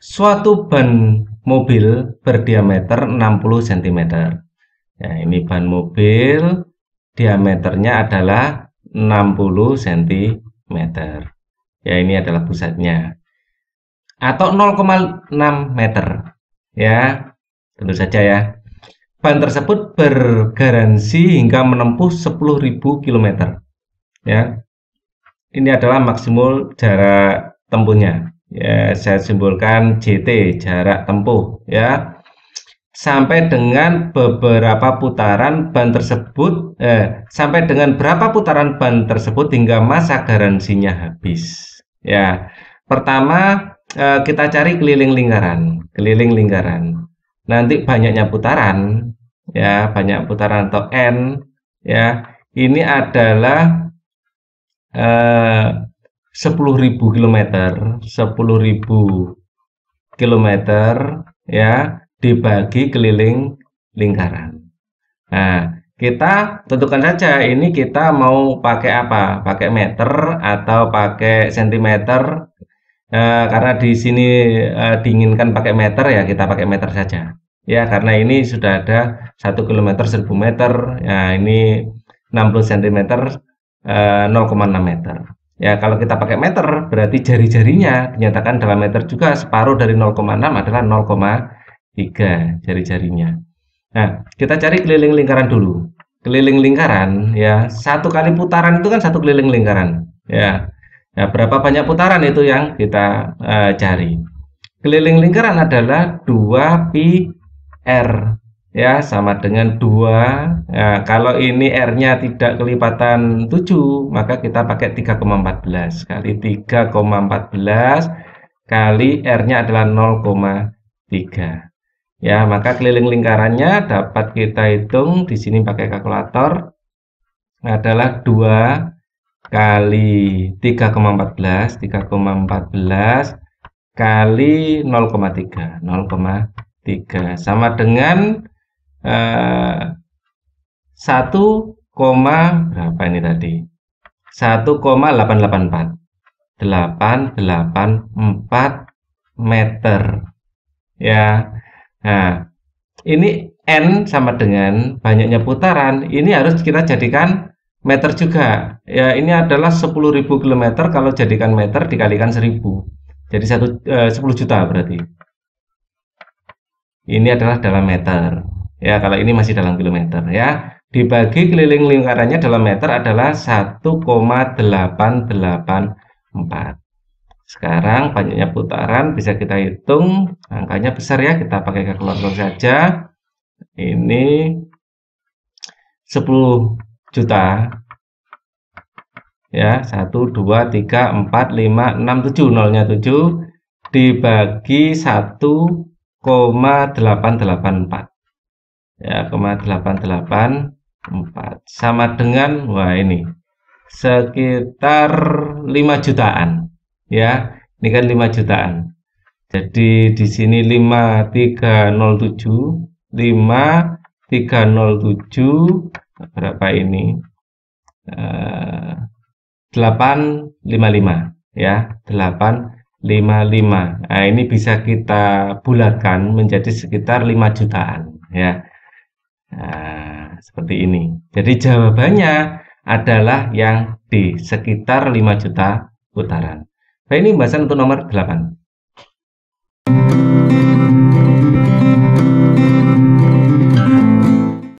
Suatu ban mobil berdiameter 60 cm. Ya, ini ban mobil diameternya adalah 60 cm. Ya, ini adalah pusatnya. Atau 0,6 meter. Ya, tentu saja ya. Ban tersebut bergaransi hingga menempuh 10.000 km. Ya. Ini adalah maksimal jarak tempuhnya. Ya, saya simpulkan JT, jarak tempuh ya. Sampai dengan beberapa putaran ban tersebut eh, sampai dengan berapa putaran ban tersebut hingga masa garansinya habis. Ya. Pertama eh, kita cari keliling lingkaran, keliling lingkaran. Nanti banyaknya putaran ya, banyak putaran atau N ya. Ini adalah eh, 10.000 km, 10.000 km ya dibagi keliling lingkaran. Nah, kita tentukan saja ini kita mau pakai apa? Pakai meter atau pakai sentimeter? E, karena di sini e, diinginkan pakai meter ya, kita pakai meter saja. Ya, karena ini sudah ada 1 km 1000 meter. Ya, ini 60 cm e, 0,6 meter. Ya, kalau kita pakai meter, berarti jari-jarinya dinyatakan dalam meter juga separuh dari 0,6 adalah 0,3 jari-jarinya. Nah, kita cari keliling lingkaran dulu. Keliling lingkaran, ya, satu kali putaran itu kan satu keliling lingkaran. Ya, ya berapa banyak putaran itu yang kita uh, cari. Keliling lingkaran adalah 2 pi R ya sama dengan 2 ya, kalau ini R-nya tidak kelipatan 7 maka kita pakai 3,14 kali 3,14 kali R-nya adalah 0,3 ya maka keliling lingkarannya dapat kita hitung di sini pakai kalkulator adalah 2 kali 3,14 3,14 kali 0,3 0,3 sama dengan 1, eh, berapa ini tadi 1,884 884 meter ya nah ini n sama dengan banyaknya putaran ini harus kita jadikan meter juga ya ini adalah 10.000 km kalau jadikan meter dikalikan 1000 jadi 1 eh, 10 juta berarti ini adalah dalam meter ya kalau ini masih dalam kilometer ya dibagi keliling lingkarannya dalam meter adalah 1,884 sekarang banyaknya putaran bisa kita hitung angkanya besar ya kita pakai kalkulator saja ini 10 juta ya 1 2 3 4 5 6 7 nolnya 7 dibagi 1,884 ya 0,884 sama dengan wah ini sekitar 5 jutaan ya ini kan 5 jutaan jadi di sini 5307 5307 berapa ini eh, 855 ya 855 nah ini bisa kita bulatkan menjadi sekitar 5 jutaan ya seperti ini. Jadi jawabannya adalah yang di sekitar 5 juta putaran. Nah, ini pembahasan untuk nomor 8.